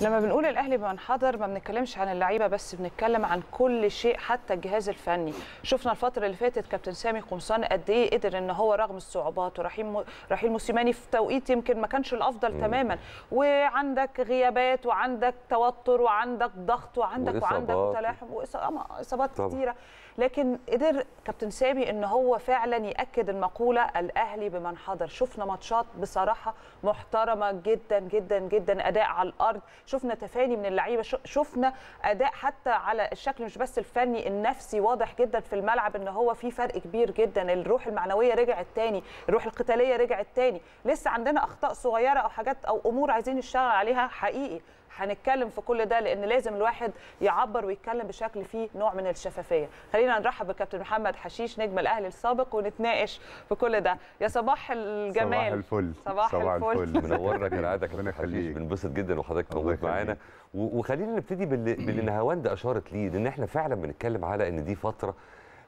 لما بنقول الاهلي بينحدر ما بنتكلمش عن اللعيبه بس بنتكلم عن كل شيء حتى الجهاز الفني شفنا الفتره اللي فاتت كابتن سامي قمصان قد ايه قدر ان هو رغم الصعوبات ورحيم م... رحيل موسيماني في توقيت يمكن ما كانش الافضل م. تماما وعندك غيابات وعندك توتر وعندك ضغط وعندك وعندك تلاحم واصابات كثيره لكن قدر كابتن سامي ان هو فعلا ياكد المقوله الاهلي بمن حضر شفنا ماتشات بصراحه محترمه جدا جدا جدا اداء على الارض شفنا تفاني من اللعيبه شفنا اداء حتى على الشكل مش بس الفني النفسي واضح جدا في الملعب ان هو في فرق كبير جدا الروح المعنويه رجعت تاني الروح القتاليه رجعت تاني لسه عندنا اخطاء صغيره او حاجات او امور عايزين نشتغل عليها حقيقي هنتكلم في كل ده لان لازم الواحد يعبر ويتكلم بشكل فيه نوع من الشفافيه خلينا نرحب بكابتن محمد حشيش نجم الاهلي السابق ونتناقش في كل ده يا صباح الجمال صباح الفل صباح, صباح الفل, الفل. منورنا كالعاده كابتن حشيش بنبسط جدا وحضرتك موجود معانا وخلينا نبتدي باللي, باللي نهاوند اشارت ليه لان احنا فعلا بنتكلم على ان دي فتره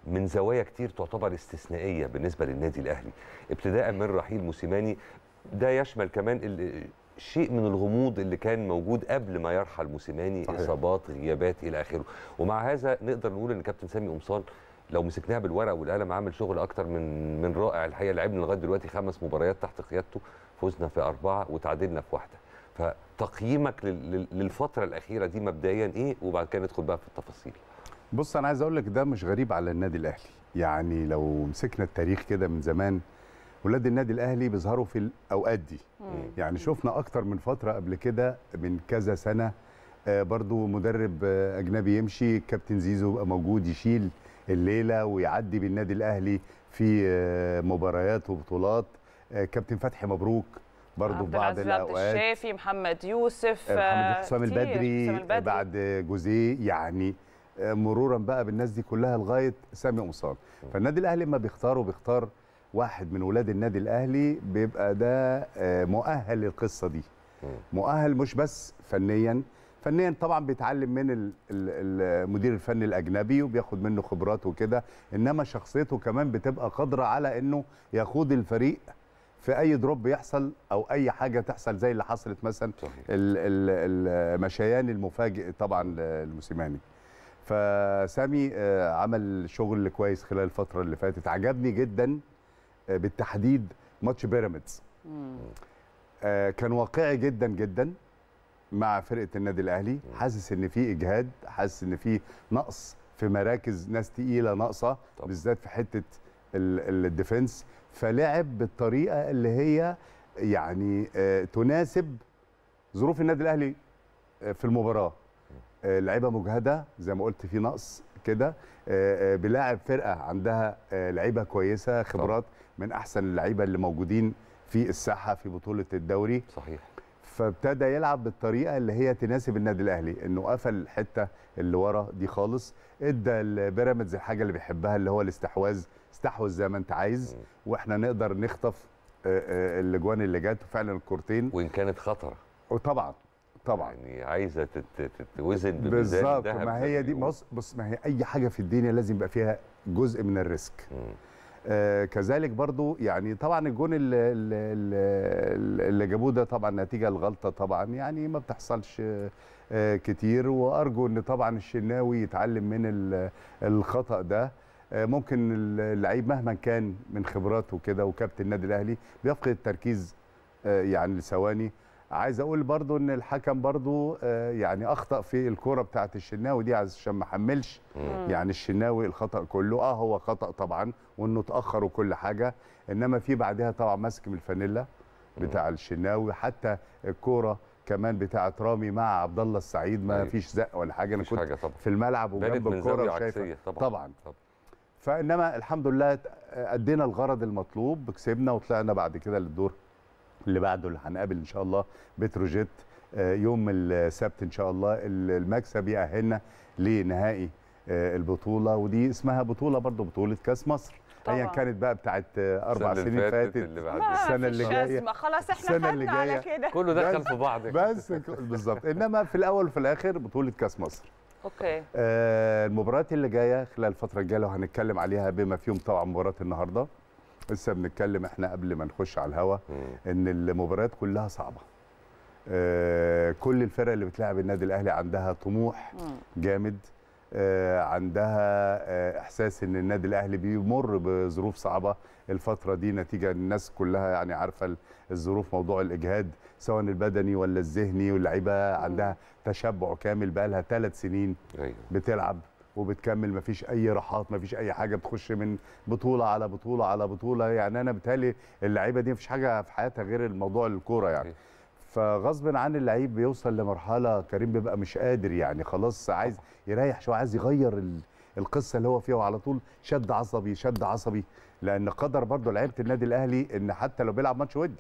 من زوايا كتير تعتبر استثنائيه بالنسبه للنادي الاهلي ابتداء من رحيل موسيماني ده يشمل كمان شيء من الغموض اللي كان موجود قبل ما يرحل موسيماني صحيح. اصابات غيابات الى اخره ومع هذا نقدر نقول ان كابتن سامي قمصان لو مسكناها بالورقه والقلم عامل شغل اكتر من من رائع الحقيقه لعبنا لغايه دلوقتي خمس مباريات تحت قيادته فزنا في اربعه وتعادلنا في واحده فتقييمك للفتره الاخيره دي مبدئيا ايه وبعد كده ندخل بقى في التفاصيل بص انا عايز اقول لك ده مش غريب على النادي الاهلي يعني لو مسكنا التاريخ كده من زمان ولاد النادي الاهلي بيظهروا في الاوقات دي مم. يعني شفنا اكتر من فتره قبل كده من كذا سنه آه، برضو مدرب آه، اجنبي يمشي كابتن زيزو يبقى موجود يشيل الليله ويعدي بالنادي الاهلي في آه، مباريات وبطولات كابتن فتحي مبروك برضه في بعض الاوقات الشافي محمد يوسف محمد حسام البدري, البدري بعد جوزيه يعني مرورا بقى بالناس دي كلها لغايه سامي قمصان فالنادي الاهلي لما بيختاروا بيختار واحد من ولاد النادي الاهلي بيبقى ده آه، مؤهل للقصه دي مؤهل مش بس فنيا فنيا طبعا بيتعلم من المدير الفني الاجنبي وبياخد منه خبرات وكده انما شخصيته كمان بتبقى قادره على انه يقود الفريق في اي دروب بيحصل او اي حاجه تحصل زي اللي حصلت مثلا المشيان المفاجئ طبعا لموسيماني فسامي آه، عمل شغل كويس خلال الفتره اللي فاتت عجبني جدا آه، بالتحديد ماتش بيراميدز آه، كان واقعي جدا جدا مع فرقه النادي الاهلي حاسس ان في اجهاد حاسس ان في نقص في مراكز ناس تقيله ناقصه بالذات في حته الديفنس فلعب بالطريقه اللي هي يعني آه، تناسب ظروف النادي الاهلي في المباراه لعيبه مجهده زي ما قلت في نقص كده بلاعب فرقه عندها لعيبه كويسه خبرات طبعا. من احسن اللعيبه اللي موجودين في الساحه في بطوله الدوري صحيح فابتدى يلعب بالطريقه اللي هي تناسب النادي الاهلي انه قفل الحته اللي ورا دي خالص ادى لبيراميدز الحاجه اللي بيحبها اللي هو الاستحواذ استحوذ زي ما انت عايز واحنا نقدر نخطف آه، آه، الاجوان اللي جت فعلا الكورتين وان كانت خطره وطبعا طبعا يعني عايزه تتوزن بالظبط ما هي دي بص بص ما هي اي حاجه في الدنيا لازم يبقى فيها جزء من الريسك مم. آه، كذلك برضو يعني طبعا الجون اللي جابوه ده طبعا نتيجه لغلطه طبعا يعني ما بتحصلش آه، كتير وارجو ان طبعا الشناوي يتعلم من الخطا ده آه، ممكن اللعيب مهما كان من خبراته كده وكابتن النادي الاهلي بيفقد التركيز يعني لثواني عايز اقول برضو ان الحكم برضو آه، يعني اخطا في الكوره بتاعه الشناوي دي عشان ما حملش يعني الشناوي الخطا كله اه هو خطا طبعا وانه اتاخر وكل حاجه انما في بعدها طبعا ماسك من الفانيلا بتاع الشناوي حتى الكوره كمان بتاعه رامي مع عبد الله السعيد ما أيوه. فيش زق ولا حاجه انا كنت حاجة طبعًا. في الملعب وجنب الكوره وشايفه طبعا, طبعا. طبعا. فانما الحمد لله آه، ادينا الغرض المطلوب كسبنا وطلعنا بعد كده للدور اللي بعده اللي هنقابل ان شاء الله بتروجيت آه، يوم السبت ان شاء الله المكسب يأهلنا لنهائي آه، البطوله ودي اسمها بطوله برضو بطوله كاس مصر ايا كانت بقى بتاعت اربع سنين فاتت, اللي السنه اللي جايه خلاص احنا السنه اللي جايه كده كله دخل في بعض بس بالظبط انما في الاول وفي الاخر بطوله كاس مصر اوكي آه المباريات اللي جايه خلال الفتره الجايه لو هنتكلم عليها بما فيهم طبعا مباراه النهارده لسه بنتكلم احنا قبل ما نخش على الهوا ان المباريات كلها صعبه آه كل الفرق اللي بتلعب النادي الاهلي عندها طموح جامد آه عندها آه احساس ان النادي الاهلي بيمر بظروف صعبه الفتره دي نتيجه الناس كلها يعني عارفه الظروف موضوع الاجهاد سواء البدني ولا الذهني واللعيبه عندها تشبع كامل بقى لها ثلاث سنين أيوة. بتلعب وبتكمل مفيش اي راحات مفيش اي حاجه بتخش من بطوله على بطوله على بطوله يعني انا بتالي اللعيبه دي مفيش حاجه في حياتها غير الموضوع الكوره يعني فغصب عن اللعيب بيوصل لمرحله كريم بيبقى مش قادر يعني خلاص عايز يريح شويه عايز يغير القصه اللي هو فيها وعلى طول شد عصبي شد عصبي لان قدر برضه لعيبه النادي الاهلي ان حتى لو بيلعب ماتش ودي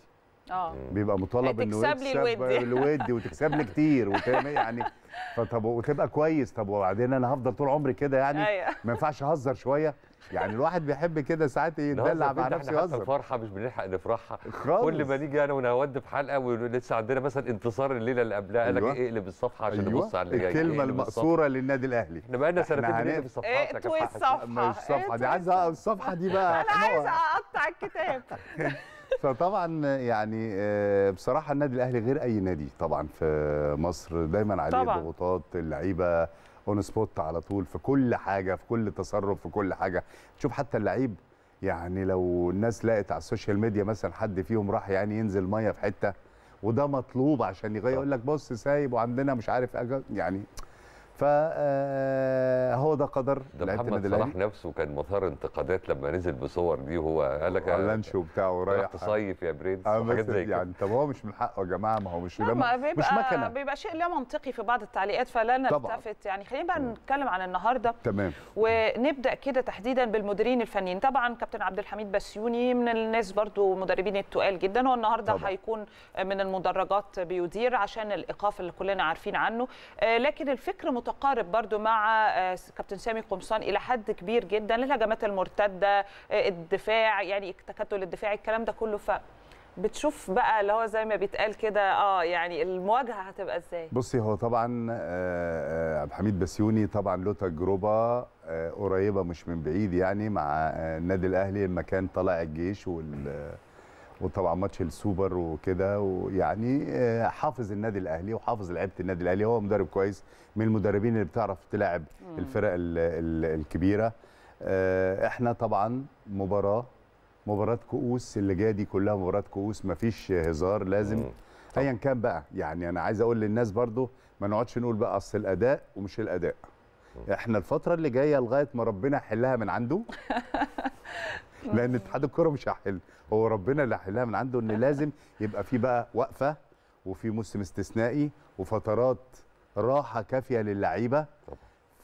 اه بيبقى مطالب يعني انه لي الود وتكسب لي كتير إيه يعني فطب وتبقى كويس طب وبعدين انا هفضل طول عمري كده يعني أيوه. ما ينفعش اهزر شويه يعني الواحد بيحب كده ساعات يدلع مع نفسه يهزر احنا الفرحه مش بنلحق نفرحها خالص كل ما نيجي انا ونود في حلقه ولسه عندنا مثلا انتصار الليله اللي قبلها قال لك أيوه. اقلب الصفحه عشان أيوة. نبص على اللي جاي الكلمه المقصوره للنادي الاهلي احنا بقالنا سنتين بنقلب الصفحات ايه، الصفحه مش الصفحه دي عايز الصفحه دي بقى انا عايز اقطع الكتاب فطبعا يعني آه، بصراحه النادي الاهلي غير اي نادي طبعا في مصر دايما عليه طبعا. ضغوطات اللعيبه اون سبوت على طول في كل حاجه في كل تصرف في كل حاجه تشوف حتى اللعيب يعني لو الناس لقت على السوشيال ميديا مثلا حد فيهم راح يعني ينزل ميه في حته وده مطلوب عشان يغير يقول لك بص سايب وعندنا مش عارف يعني فهو آه، ده قدر ده الاهلي صلاح نفسه كان مثار انتقادات لما نزل بصور دي وهو قال لك اللانشو بتاعه رايح تصيف يا برنس آه، حاجات زي كده يعني طب هو مش من حقه يا جماعه ما هو مش لما بيبقى مش مكنه بيبقى شيء لا منطقي في بعض التعليقات فلا نلتفت يعني خلينا بقى نتكلم عن النهارده تمام ونبدا كده تحديدا بالمديرين الفنيين طبعا كابتن عبد الحميد بسيوني من الناس برضو مدربين التقال جدا هو النهارده هيكون من المدرجات بيدير عشان الايقاف اللي كلنا عارفين عنه آه، لكن الفكر متوقع متقارب برضو مع آه، كابتن سامي قمصان الى حد كبير جدا الهجمات المرتده آه، الدفاع يعني التكتل الدفاعي الكلام ده كله ف بتشوف بقى اللي هو زي ما بيتقال كده اه يعني المواجهه هتبقى ازاي؟ بصي هو طبعا آه، عبد الحميد بسيوني طبعا له تجربه قريبه مش من بعيد يعني مع النادي الاهلي لما كان طلع الجيش وال وطبعا ماتش السوبر وكده ويعني آه، حافظ النادي الاهلي وحافظ لعيبه النادي الاهلي هو مدرب كويس من المدربين اللي بتعرف تلاعب الفرق الـ الـ الكبيره آه، احنا طبعا مباراه مباراه كؤوس اللي جايه دي كلها مباراه كؤوس مفيش هزار لازم ايا كان بقى يعني انا عايز اقول للناس برضو ما نقعدش نقول بقى اصل الاداء ومش الاداء احنا الفتره اللي جايه لغايه ما ربنا يحلها من عنده لان اتحاد الكوره مش هيحل هو ربنا اللي هيحلها من عنده ان لازم يبقى في بقى وقفه وفي موسم استثنائي وفترات راحه كافيه للعيبه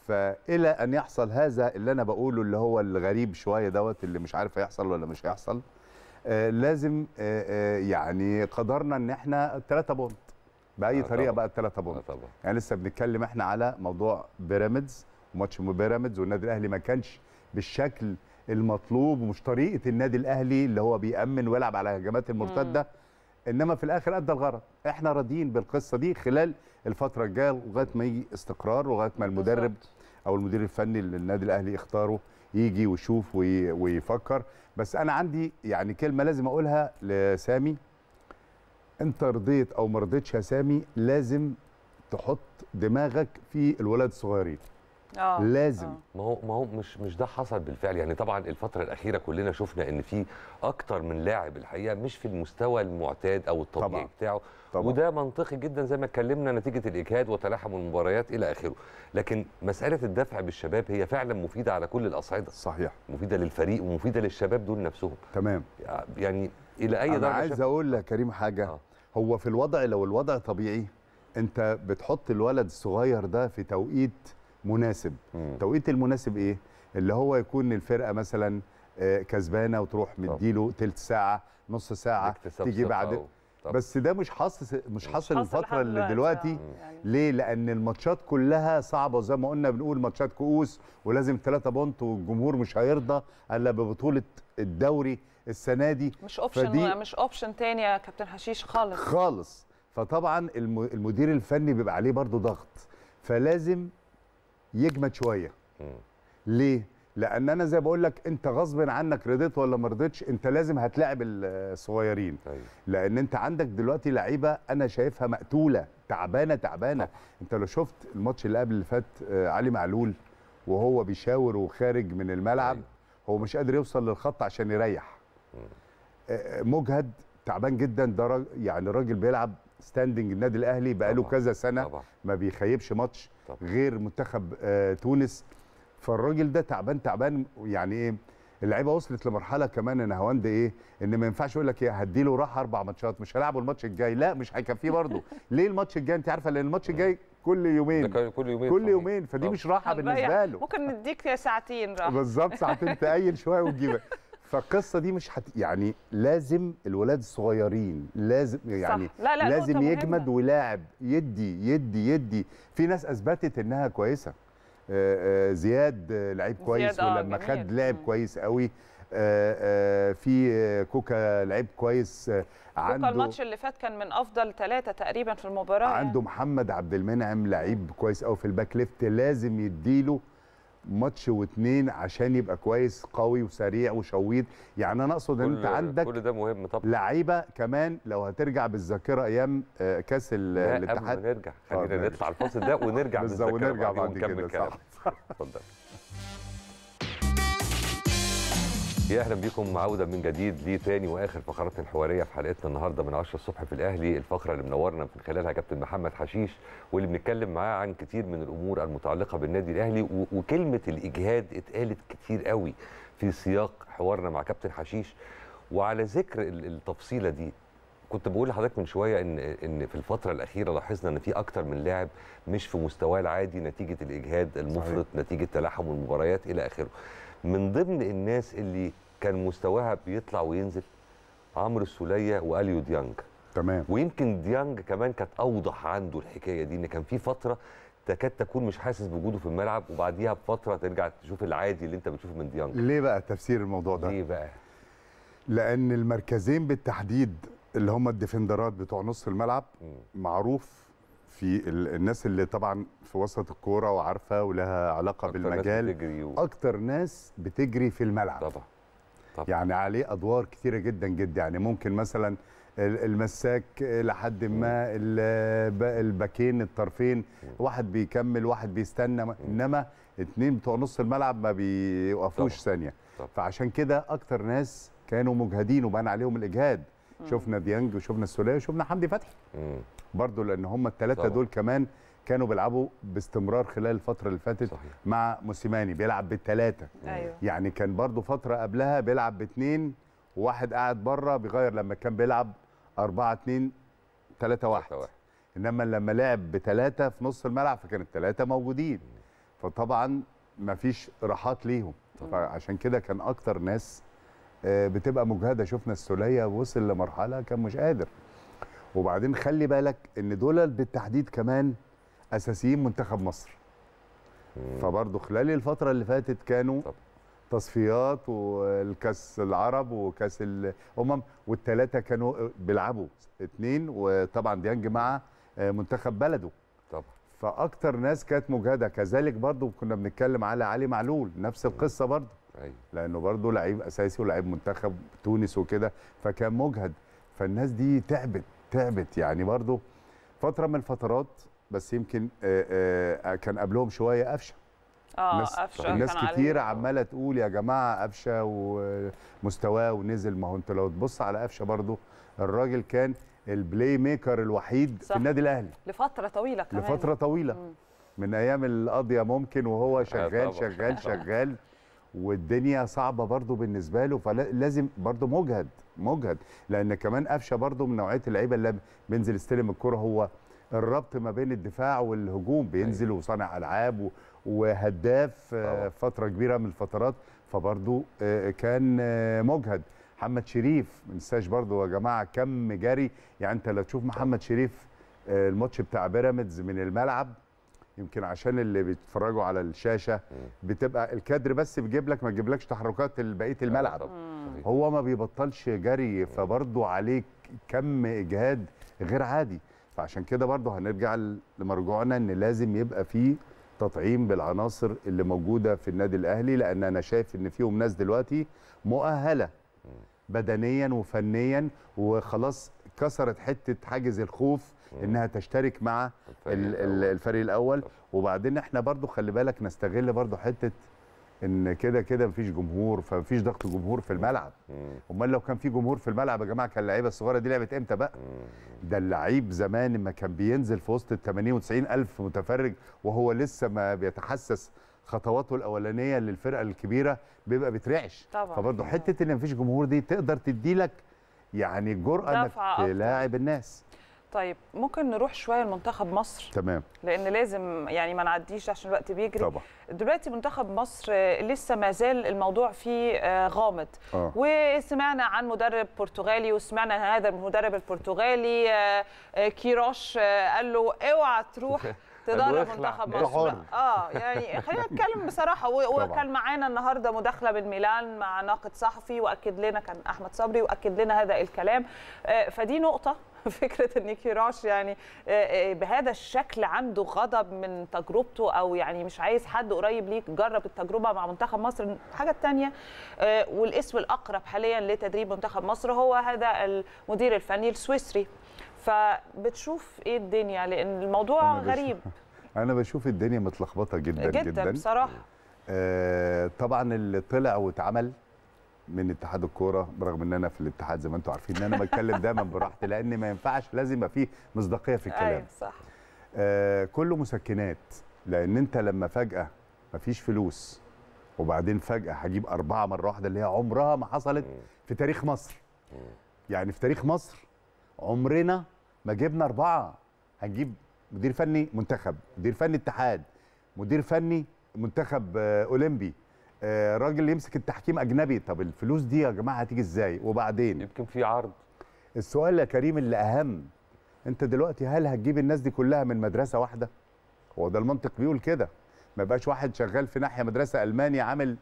فالى ان يحصل هذا اللي انا بقوله اللي هو الغريب شويه دوت اللي مش عارف هيحصل ولا مش هيحصل آه لازم آه, آه، يعني قدرنا ان احنا 3 بونت باي آه، طريقه طبعا. بقى 3 بونت آه، يعني لسه بنتكلم احنا على موضوع بيراميدز وماتش بيراميدز والنادي الاهلي ما كانش بالشكل المطلوب ومش طريقه النادي الاهلي اللي هو بيامن ويلعب على هجمات المرتده انما في الاخر ادى الغرض احنا راضيين بالقصه دي خلال الفتره الجايه لغايه ما يجي استقرار ولغايه ما المدرب او المدير الفني اللي النادي الاهلي اختاره يجي ويشوف ويفكر بس انا عندي يعني كلمه لازم اقولها لسامي انت رضيت او ما رضيتش يا سامي لازم تحط دماغك في الولاد الصغيرين آه،, آه. لازم آه. ما هو ما هو مش مش ده حصل بالفعل يعني طبعا الفتره الاخيره كلنا شفنا ان في اكتر من لاعب الحقيقه مش في المستوى المعتاد او الطبيعي طبعا. بتاعه طبعا. وده منطقي جدا زي ما اتكلمنا نتيجه الاجهاد وتلاحم المباريات الى اخره لكن مساله الدفع بالشباب هي فعلا مفيده على كل الاصعده صحيح مفيده للفريق ومفيده للشباب دول نفسهم تمام يعني الى اي درجه انا عايز اقول لك كريم حاجه آه. هو في الوضع لو الوضع طبيعي انت بتحط الولد الصغير ده في توقيت مناسب التوقيت المناسب ايه اللي هو يكون الفرقه مثلا آه، كسبانه وتروح مديله ثلث ساعه نص ساعه تيجي بعد بس ده مش حاصل مش حاصل الفتره اللي دلوقتي آه، يعني. ليه لان الماتشات كلها صعبه زي ما قلنا بنقول ماتشات كؤوس ولازم ثلاثة بونت والجمهور مش هيرضى الا ببطوله الدوري السنه دي مش اوبشن مش اوبشن تاني يا كابتن حشيش خالص خالص فطبعا المدير الفني بيبقى عليه برضه ضغط فلازم يجمد شويه ليه لان انا زي بقول لك انت غصب عنك رضيت ولا ما رضيتش انت لازم هتلاعب الصغيرين أيوه. لان انت عندك دلوقتي لعيبه انا شايفها مقتوله تعبانه تعبانه انت لو شفت الماتش اللي قبل اللي فات آه، علي معلول وهو بيشاور وخارج من الملعب أيوه. هو مش قادر يوصل للخط عشان يريح آه، آه، مجهد تعبان جدا ده يعني الراجل بيلعب ستاندنج النادي الاهلي بقى له كذا سنه طبعا. ما بيخيبش ماتش طبعا. غير منتخب آه تونس فالراجل ده تعبان تعبان يعني ايه اللعيبه وصلت لمرحله كمان ان هواند ايه ان ما ينفعش يقول لك إيه، هدي له راحه اربع ماتشات مش هلعبه الماتش الجاي لا مش هيكفيه برضه ليه الماتش الجاي انت عارفه لان الماتش الجاي كل يومين كل يومين كل يومين فدي مش راحه بالنسبه له ممكن نديك ساعتين راحه بالظبط ساعتين تقيل شويه وتجيبك فالقصه دي مش حت... يعني لازم الولاد الصغيرين لازم يعني صح. لا لا لازم يجمد ولاعب يدي يدي يدي في ناس اثبتت انها كويسه آآ آه، آآ آه، زياد لعيب كويس زياد آه، ولما آه خد لعب كويس قوي آآ في كوكا لعيب كويس عنده كوكا الماتش اللي فات كان من افضل ثلاثه تقريبا في المباراه عنده يعني. محمد عبد المنعم لعيب كويس قوي في الباك ليفت لازم يديله ماتش واتنين عشان يبقى كويس قوي وسريع وشويط يعني انا اقصد ان انت عندك كل ده مهم طبعا لعيبه كمان لو هترجع بالذاكره ايام آه، كاس الاتحاد قبل نرجع خلينا آه، نطلع الفاصل ده ونرجع بالذاكره ونرجع بعد كده صح اتفضل يا اهلا بيكم عوده من جديد لتاني واخر فقراتنا الحواريه في حلقتنا النهارده من 10 الصبح في الاهلي الفقره اللي منورنا من خلالها كابتن محمد حشيش واللي بنتكلم معاه عن كتير من الامور المتعلقه بالنادي الاهلي وكلمه الاجهاد اتقالت كتير قوي في سياق حوارنا مع كابتن حشيش وعلى ذكر التفصيله دي كنت بقول لحضرتك من شويه ان ان في الفتره الاخيره لاحظنا ان في اكتر من لاعب مش في مستواه العادي نتيجه الاجهاد المفرط صحيح. نتيجه تلاحم المباريات الى اخره من ضمن الناس اللي كان مستواها بيطلع وينزل عمرو السوليه واليو ديانج تمام ويمكن ديانج كمان كانت اوضح عنده الحكايه دي ان كان في فتره تكاد تكون مش حاسس بوجوده في الملعب وبعديها بفتره ترجع تشوف العادي اللي انت بتشوفه من ديانج ليه بقى تفسير الموضوع ده ليه بقى لان المركزين بالتحديد اللي هم الديفندرات بتوع نص الملعب م. معروف في الناس اللي طبعا في وسط الكوره وعارفه ولها علاقه أكتر بالمجال ناس بتجري و... اكتر ناس بتجري في الملعب طبعا طبعا يعني عليه ادوار كتيره جدا جدا يعني ممكن مثلا المساك لحد ما الباكين الطرفين واحد بيكمل واحد بيستنى انما اتنين بتوع نص الملعب ما بيوقفوش ثانيه فعشان كده اكتر ناس كانوا مجهدين وبان عليهم الاجهاد شفنا ديانج وشفنا السوليه وشفنا حمدي فتحي برضو لان هم الثلاثه دول كمان كانوا بيلعبوا باستمرار خلال الفتره اللي فاتت مع موسيماني بيلعب بالثلاثه أيوه. يعني كان برضو فتره قبلها بيلعب باثنين وواحد قاعد بره بيغير لما كان بيلعب 4 2 3 1 انما لما لعب بثلاثه في نص الملعب فكان الثلاثه موجودين فطبعا ما فيش راحات ليهم فعشان كده كان اكتر ناس آه، بتبقى مجهده شفنا السوليه وصل لمرحله كان مش قادر وبعدين خلي بالك ان دول بالتحديد كمان اساسيين منتخب مصر فبرضه خلال الفتره اللي فاتت كانوا تصفيات والكاس العرب وكاس الامم والثلاثه كانوا بيلعبوا اثنين وطبعا ديانج مع آه، منتخب بلده طبعا فاكتر ناس كانت مجهده كذلك برضه كنا بنتكلم على علي معلول نفس القصه برضه أيوة. لانه برضه لعيب اساسي ولعيب منتخب تونس وكده فكان مجهد فالناس دي تعبت تعبت يعني برضه فتره من الفترات بس يمكن آه، آه، كان قبلهم شويه قفشه اه قفشه الناس كتير عماله تقول يا جماعه قفشه ومستواه ونزل ما هو انت لو تبص على قفشه برضه الراجل كان البلاي ميكر الوحيد صح. في النادي الاهلي لفتره طويله كمان لفتره طويله مم. من ايام القاضيه ممكن وهو آه، شغال شغال شغال شغال والدنيا صعبه برضو بالنسبه له فلازم برضو مجهد مجهد لان كمان قفشه برضو من نوعيه اللعيبه اللي بينزل يستلم الكره هو الربط ما بين الدفاع والهجوم بينزل أيوة. وصانع العاب وهداف طبعا. فتره كبيره من الفترات فبرضو آه، كان آه، مجهد محمد شريف ما ننساش برضو يا جماعه كم جري يعني انت لو تشوف محمد شريف آه، الماتش بتاع بيراميدز من الملعب يمكن عشان اللي بيتفرجوا على الشاشه بتبقى الكادر بس بيجيب لك ما تجيبلكش تحركات بقيه الملعب هو ما بيبطلش جري فبرضه عليك كم اجهاد غير عادي فعشان كده برضه هنرجع لمرجوعنا ان لازم يبقى فيه تطعيم بالعناصر اللي موجوده في النادي الاهلي لان انا شايف ان فيهم ناس دلوقتي مؤهله بدنيا وفنيا وخلاص كسرت حته حاجز الخوف انها تشترك مع الفريق الاول وبعدين احنا برضو خلي بالك نستغل برضو حته ان كده كده مفيش جمهور فمفيش ضغط جمهور في الملعب امال لو كان في جمهور في الملعب يا جماعه كان اللعيبه الصغيره دي لعبت امتى بقى ده اللعيب زمان لما كان بينزل في وسط ال 80 و 90 الف متفرج وهو لسه ما بيتحسس خطواته الاولانيه للفرقه الكبيره بيبقى بترعش فبرضه حته ان مفيش جمهور دي تقدر تدي لك يعني جرأه انك تلاعب الناس طيب ممكن نروح شويه لمنتخب مصر تمام لان لازم يعني ما نعديش عشان الوقت بيجري طبعا دلوقتي منتخب مصر آه، لسه ما زال الموضوع فيه آه، غامض آه. وسمعنا عن مدرب برتغالي وسمعنا هذا المدرب البرتغالي آه، كيروش قال له اوعى تروح تدرب منتخب مصر اه يعني خلينا نتكلم بصراحه وكان معانا النهارده مداخله من ميلان مع ناقد صحفي واكد لنا كان احمد صبري واكد لنا هذا الكلام فدي نقطه فكره ان كيراش يعني آه، آه، بهذا الشكل عنده غضب من تجربته او يعني مش عايز حد قريب ليك جرب التجربه مع منتخب مصر الحاجه الثانيه آه، والاسم الاقرب حاليا لتدريب منتخب مصر هو هذا المدير الفني السويسري فبتشوف ايه الدنيا لان الموضوع أنا غريب انا بشوف الدنيا متلخبطه جدا جدا, جداً بصراحه آه طبعا اللي طلع واتعمل من اتحاد الكوره برغم ان انا في الاتحاد زي ما انتم عارفين ان انا بتكلم دايما براحتي لان ما ينفعش لازم يبقى فيه مصداقيه في الكلام ايوه صح آه كله مسكنات لان انت لما فجاه مفيش فلوس وبعدين فجاه هجيب اربعه مره واحده اللي هي عمرها ما حصلت في تاريخ مصر يعني في تاريخ مصر عمرنا ما جبنا اربعه هنجيب مدير فني منتخب مدير فني اتحاد مدير فني منتخب آه، اولمبي آه، راجل يمسك التحكيم اجنبي طب الفلوس دي يا جماعه هتيجي ازاي وبعدين يمكن في عرض السؤال يا كريم اللي اهم انت دلوقتي هل هتجيب الناس دي كلها من مدرسه واحده هو ده المنطق بيقول كده ما يبقاش واحد شغال في ناحيه مدرسه الماني عامل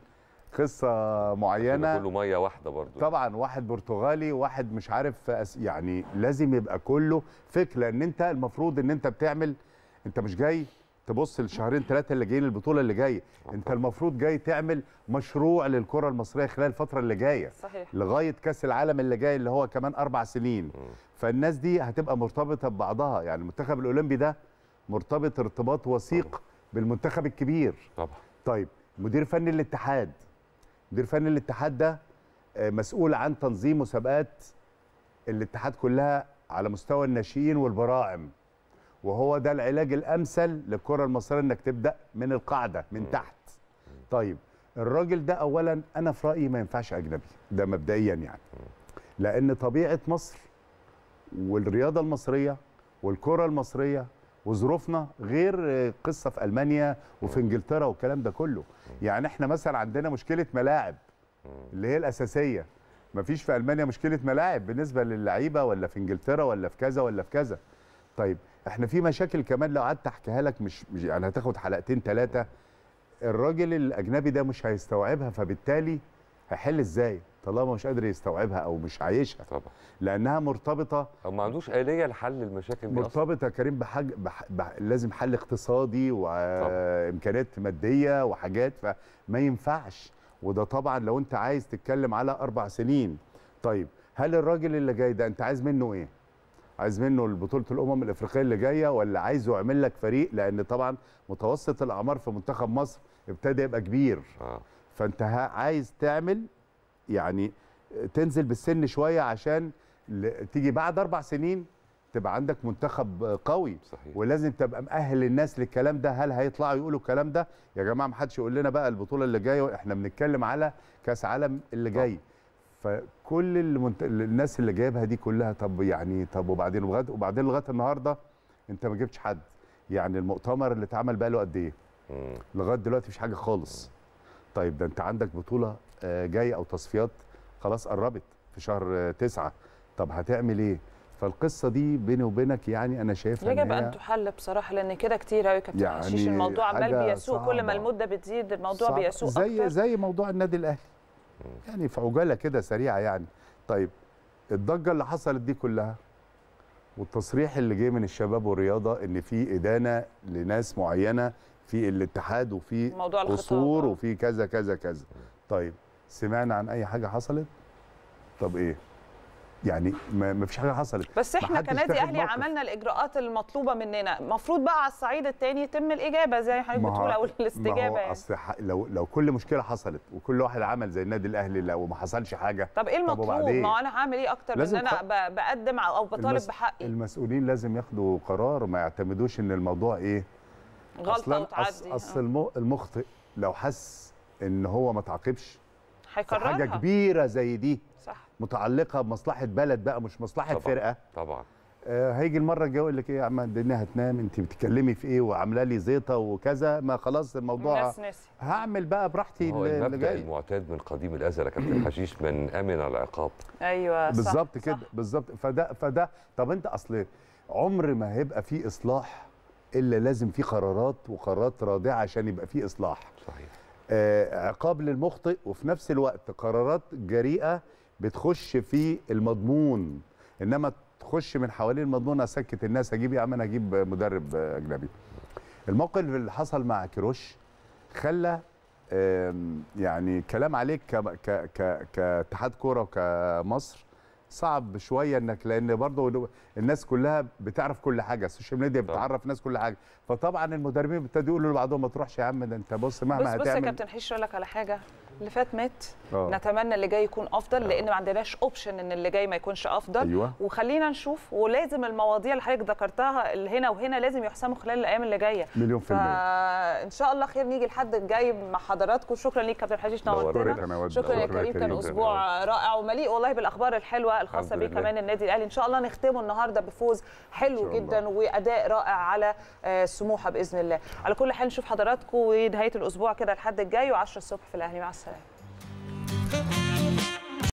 قصه معينه كله ميه واحده برضو طبعا واحد برتغالي واحد مش عارف أس... يعني لازم يبقى كله فكره ان انت المفروض ان انت بتعمل انت مش جاي تبص الشهرين ثلاثه اللي جايين البطوله اللي جايه انت المفروض جاي تعمل مشروع للكره المصريه خلال الفتره اللي جايه صحيح. لغايه كاس العالم اللي جاي اللي هو كمان اربع سنين فالناس دي هتبقى مرتبطه ببعضها يعني المنتخب الاولمبي ده مرتبط ارتباط وثيق بالمنتخب الكبير طبعا طيب مدير فني الاتحاد مدير فني الاتحاد ده آه، مسؤول عن تنظيم مسابقات الاتحاد كلها على مستوى الناشئين والبراعم وهو ده العلاج الامثل للكره المصريه انك تبدا من القاعده من م. تحت طيب الراجل ده اولا انا في رايي ما ينفعش اجنبي ده مبدئيا يعني لان طبيعه مصر والرياضه المصريه والكره المصريه وظروفنا غير قصه في المانيا وفي انجلترا والكلام ده كله يعني احنا مثلا عندنا مشكله ملاعب اللي هي الاساسيه مفيش في المانيا مشكله ملاعب بالنسبه للعيبه ولا في انجلترا ولا في كذا ولا في كذا طيب احنا في مشاكل كمان لو قعدت احكيها لك مش يعني هتاخد حلقتين ثلاثه الراجل الاجنبي ده مش هيستوعبها فبالتالي هيحل ازاي طالما مش قادر يستوعبها او مش عايشها طبعا لانها مرتبطه او ما عندوش اليه لحل المشاكل دي مرتبطه يا كريم بحاج بح... بح... لازم حل اقتصادي وامكانيات ماديه وحاجات فما ينفعش وده طبعا لو انت عايز تتكلم على اربع سنين طيب هل الراجل اللي جاي ده انت عايز منه ايه عايز منه البطوله الامم الافريقيه اللي جايه ولا عايزه يعمل لك فريق لان طبعا متوسط الاعمار في منتخب مصر ابتدى يبقى كبير آه. فانت عايز تعمل يعني تنزل بالسن شويه عشان تيجي بعد اربع سنين تبقى عندك منتخب قوي صحيح. ولازم تبقى مأهل الناس للكلام ده هل هيطلعوا يقولوا الكلام ده يا جماعه محدش يقول لنا بقى البطوله اللي جايه احنا بنتكلم على كاس عالم اللي آه. جاي فكل المنت... الناس اللي جايبها دي كلها طب يعني طب وبعدين وبعدين, وبعدين لغايه النهارده انت ما جبتش حد يعني المؤتمر اللي اتعمل بقى له قد ايه؟ لغايه دلوقتي مش حاجه خالص. طيب ده انت عندك بطوله آه، جايه او تصفيات خلاص قربت في شهر تسعه طب هتعمل ايه؟ فالقصه دي بيني وبينك يعني انا شايفها يجب ان تحل بصراحه لان كده كتير قوي كابتن يعني الموضوع عمال بيسوق كل ما المده بتزيد الموضوع صعب. بيسوق زي زي موضوع النادي الاهلي يعني في عجاله كده سريعه يعني طيب الضجه اللي حصلت دي كلها والتصريح اللي جه من الشباب والرياضه ان في ادانه لناس معينه في الاتحاد وفي قصور آه. وفي كذا كذا كذا طيب سمعنا عن اي حاجه حصلت طب ايه يعني ما فيش حاجه حصلت بس احنا كنادي اهلي موقف. عملنا الاجراءات المطلوبه مننا المفروض بقى على الصعيد الثاني يتم الاجابه زي حضرتك بتقول او الاستجابه ما هو يعني. أصل لو لو كل مشكله حصلت وكل واحد عمل زي النادي الاهلي لو ما حصلش حاجه طب ايه المطلوب ما هو انا هعمل ايه اكتر من ان انا بقدم او بطالب المس... بحقي المسؤولين لازم ياخدوا قرار ما يعتمدوش ان الموضوع ايه غلطه وتعدي اصل أص... آه. المخطئ لو حس ان هو ما تعاقبش هيكررها حاجه كبيره زي دي متعلقه بمصلحه بلد بقى مش مصلحه طبعًا فرقه طبعا آه، هيجي المره الجايه يقول لك ايه يا عم الدنيا هتنام انت بتتكلمي في ايه وعامله لي زيطه وكذا ما خلاص الموضوع هعمل بقى براحتي هو المبدا المعتاد من قديم الازل يا كابتن حشيش من امن العقاب ايوه بالظبط كده بالظبط فده فده طب انت اصل عمر ما هيبقى في اصلاح الا لازم في قرارات وقرارات رادعه عشان يبقى في اصلاح صحيح آه عقاب للمخطئ وفي نفس الوقت قرارات جريئه بتخش في المضمون انما تخش من حوالين المضمون اسكت الناس اجيب يا عم انا اجيب مدرب اجنبي الموقف اللي حصل مع كيروش خلى يعني كلام عليك كاتحاد كوره وكمصر صعب شويه انك لان برضه الناس كلها بتعرف كل حاجه السوشيال ميديا بتعرف الناس كل حاجه فطبعا المدربين ابتدوا يقولوا لبعضهم ما تروحش يا عم ده انت بص مهما بص هتعمل بص يا كابتن حش اقول لك على حاجه اللي فات مات أوه. نتمنى اللي جاي يكون افضل أوه. لان ما عندناش اوبشن ان اللي جاي ما يكونش افضل أيوة. وخلينا نشوف ولازم المواضيع اللي حضرتك ذكرتها اللي هنا وهنا لازم يحسموا خلال الايام اللي جايه مليون في المية ان شاء الله خير نيجي لحد الجاي مع حضراتكم شكرا ليك كابتن حشيش نورتنا شكرا يا كريم كان اسبوع آه. رائع ومليء والله بالاخبار الحلوه الخاصه بيه كمان النادي الاهلي ان شاء الله نختمه النهارده بفوز حلو جدا واداء رائع على آه، سموحه باذن الله على كل حال نشوف حضراتكم ونهايه الاسبوع كده لحد الجاي و10 الصبح في الاهلي مع السلامه Cioè.